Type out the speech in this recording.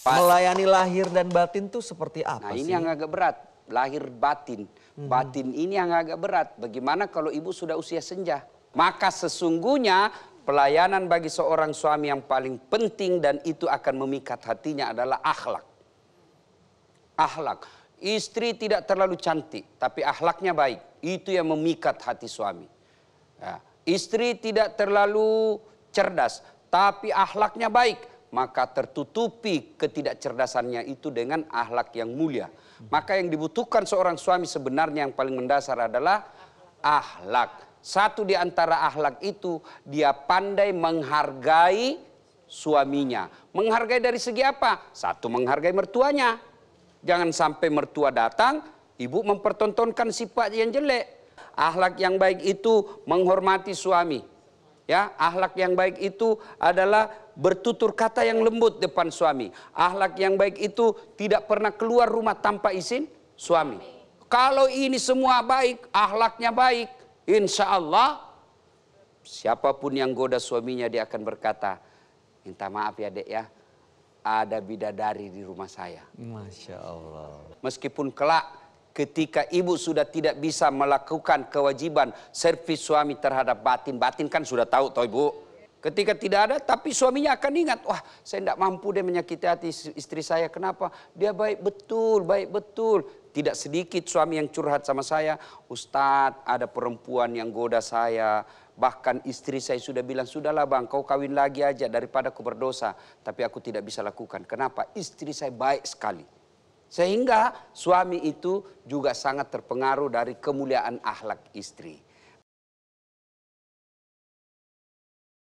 Pas. Melayani lahir dan batin tuh seperti apa nah, sih? Ini yang agak berat, lahir batin. Hmm. Batin ini yang agak berat. Bagaimana kalau ibu sudah usia senja? Maka sesungguhnya pelayanan bagi seorang suami yang paling penting dan itu akan memikat hatinya adalah akhlak. Akhlak. Istri tidak terlalu cantik, tapi akhlaknya baik. Itu yang memikat hati suami. Ya. Istri tidak terlalu cerdas, tapi akhlaknya baik maka tertutupi ketidakcerdasannya itu dengan ahlak yang mulia. Maka yang dibutuhkan seorang suami sebenarnya yang paling mendasar adalah ahlak. Satu di antara ahlak itu dia pandai menghargai suaminya. Menghargai dari segi apa? Satu menghargai mertuanya. Jangan sampai mertua datang, ibu mempertontonkan sifat yang jelek. Ahlak yang baik itu menghormati suami Ya, ahlak yang baik itu adalah bertutur kata yang lembut depan suami. Ahlak yang baik itu tidak pernah keluar rumah tanpa izin suami. Kalau ini semua baik, ahlaknya baik, insya Allah siapapun yang goda suaminya dia akan berkata, minta maaf ya dek ya, ada bidadari di rumah saya. Masya Allah. Meskipun kelak ketika ibu sudah tidak bisa melakukan kewajiban servis suami terhadap batin. Batin kan sudah tahu toh ibu. Ketika tidak ada tapi suaminya akan ingat, wah saya tidak mampu dia menyakiti hati istri saya. Kenapa? Dia baik betul, baik betul. Tidak sedikit suami yang curhat sama saya, Ustadz ada perempuan yang goda saya. Bahkan istri saya sudah bilang, sudahlah bang kau kawin lagi aja daripada aku berdosa. Tapi aku tidak bisa lakukan. Kenapa? Istri saya baik sekali. Sehingga suami itu juga sangat terpengaruh dari kemuliaan akhlak istri.